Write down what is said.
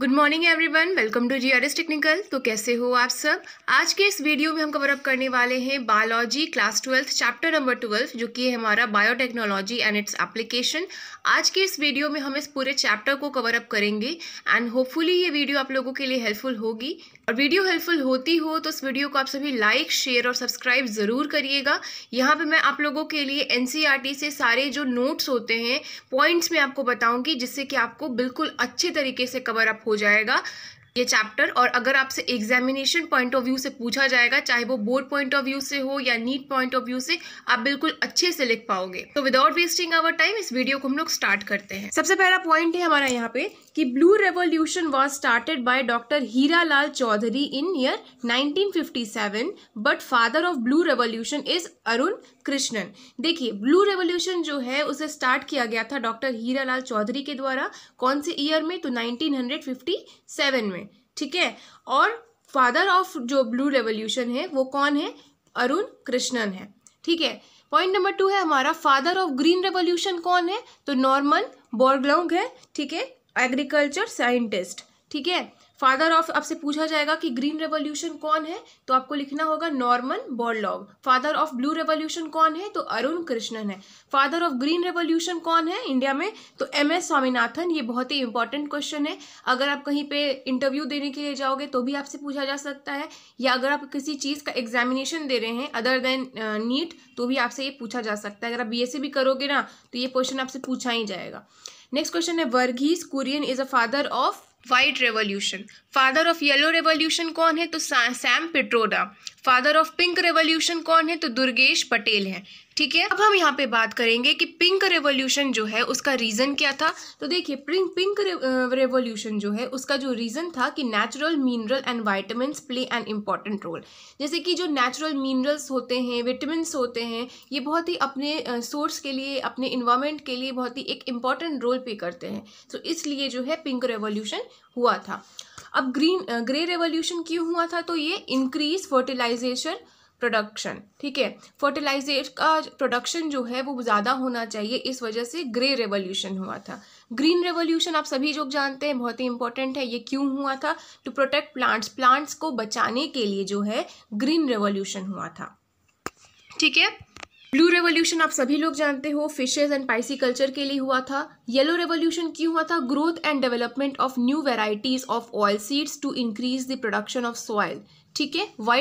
good morning everyone welcome to G R S technical तो कैसे हो आप सब आज के इस वीडियो में हम कवर अप करने वाले हैं biology class twelfth chapter number twelfth जो कि है हमारा बायोटेक्नोलॉजी एंड इट्स एप्लीकेशन आज के इस वीडियो में हम इस पूरे चैप्टर को कवर अप करेंगे एंड होपफुली ये वीडियो आप लोगों के लिए हेल्पफुल होगी और वीडियो हेल्पफुल होती हो तो इस वीडियो को आप सभी लाइक शेयर और सब्सक्राइब ज़रूर करिएगा यहाँ पर मैं आप लोगों के लिए एन e से सारे जो नोट्स होते हैं पॉइंट्स में आपको बताऊँगी जिससे कि आपको बिल्कुल अच्छे तरीके से कवर अप हो जाएगा ये चैप्टर और अगर आपसे एग्जामिनेशन पॉइंट ऑफ व्यू से पूछा जाएगा चाहे वो बोर्ड पॉइंट ऑफ व्यू से हो या नीट पॉइंट ऑफ व्यू से आप बिल्कुल अच्छे से लिख पाओगे तो विदाउट वेस्टिंग आवर टाइम इस वीडियो को हम लोग स्टार्ट करते हैं सबसे पहला पॉइंट है हमारा यहाँ पे कि blue revolution was started by doctor Hira Lal Chaudhary in year nineteen but father of blue revolution is Arun Krishnan देखिए ब्लू रेवोल्यूशन जो है उसे स्टार्ट किया गया था डॉक्टर हीरालाल चौधरी के द्वारा कौन से ईयर में तो 1957 में ठीक है और फादर ऑफ जो ब्लू रेवोल्यूशन है वो कौन है अरुण कृष्णन है ठीक है पॉइंट नंबर टू है हमारा फादर ऑफ ग्रीन रेवोल्यूशन कौन है तो नॉर्मन बोर्गलोंग है ठीक है एग्रीकल्चर साइंटिस्ट ठीक है फादर ऑफ आपसे पूछा जाएगा कि ग्रीन रेवोल्यूशन कौन है तो आपको लिखना होगा Norman Borlaug father of blue revolution कौन है तो अरुण कृष्णन है फादर ऑफ ग्रीन रेवोल्यूशन कौन है इंडिया में तो एम एस स्वामीनाथन ये बहुत ही इंपॉर्टेंट क्वेश्चन है अगर आप कहीं पे इंटरव्यू देने के लिए जाओगे तो भी आपसे पूछा जा सकता है या अगर आप किसी चीज़ का एग्जामिनेशन दे रहे हैं अदर देन नीट तो भी आपसे ये पूछा जा सकता है अगर आप बी e भी करोगे ना तो ये क्वेश्चन आपसे पूछा ही जाएगा नेक्स्ट क्वेश्चन है Verghese Kurien is a father of white revolution father of yellow revolution कौन है तो Sam Pitroda father of pink revolution कौन है तो दुर्गेश पटेल है ठीक है अब हम यहाँ पे बात करेंगे कि पिंक रेवोल्यूशन जो है उसका रीज़न क्या था तो देखिए पिंक पिंक रेवोल्यूशन जो है उसका जो रीज़न था कि natural mineral and vitamin play an important role जैसे कि जो नेचुरल मिनरल्स होते हैं विटामिन होते हैं ये बहुत ही अपने सोर्स के लिए अपने इन्वायरमेंट के लिए बहुत ही एक इम्पॉर्टेंट रोल प्ले करते हैं तो इसलिए जो है पिंक रेवोल्यूशन हुआ था अब ग्रीन ग्रे रेवोल्यूशन क्यों हुआ था तो ये इंक्रीज फर्टिलाइजेशन प्रोडक्शन ठीक है फर्टिलाइजेश का प्रोडक्शन जो है वो ज़्यादा होना चाहिए इस वजह से ग्रे रेवोल्यूशन हुआ था ग्रीन रेवोल्यूशन आप सभी लोग जानते हैं बहुत ही इंपॉर्टेंट है ये क्यों हुआ था टू प्रोटेक्ट प्लांट्स प्लांट्स को बचाने के लिए जो है ग्रीन रेवोल्यूशन हुआ था ठीक है ब्लू रेवोल्यूशन आप सभी लोग जानते हो फिशेज एंड पाइसी कल्चर के लिए हुआ था येलो रेवोल्यूशन क्यों हुआ था growth and development of new varieties of oil seeds to increase the production of soil ठीक है वाइट